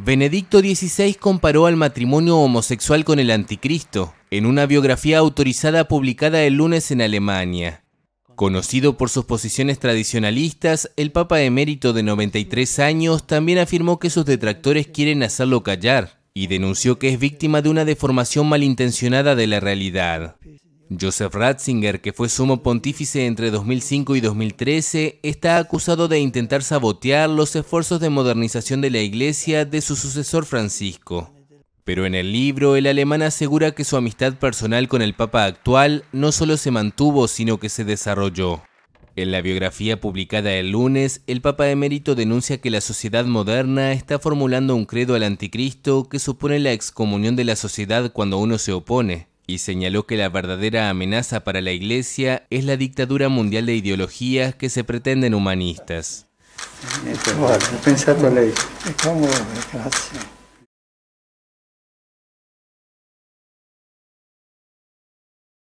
Benedicto XVI comparó al matrimonio homosexual con el anticristo en una biografía autorizada publicada el lunes en Alemania. Conocido por sus posiciones tradicionalistas, el Papa emérito de 93 años también afirmó que sus detractores quieren hacerlo callar y denunció que es víctima de una deformación malintencionada de la realidad. Joseph Ratzinger, que fue sumo pontífice entre 2005 y 2013, está acusado de intentar sabotear los esfuerzos de modernización de la iglesia de su sucesor Francisco. Pero en el libro, el alemán asegura que su amistad personal con el Papa actual no solo se mantuvo, sino que se desarrolló. En la biografía publicada el lunes, el Papa emérito denuncia que la sociedad moderna está formulando un credo al anticristo que supone la excomunión de la sociedad cuando uno se opone y señaló que la verdadera amenaza para la Iglesia es la dictadura mundial de ideologías que se pretenden humanistas.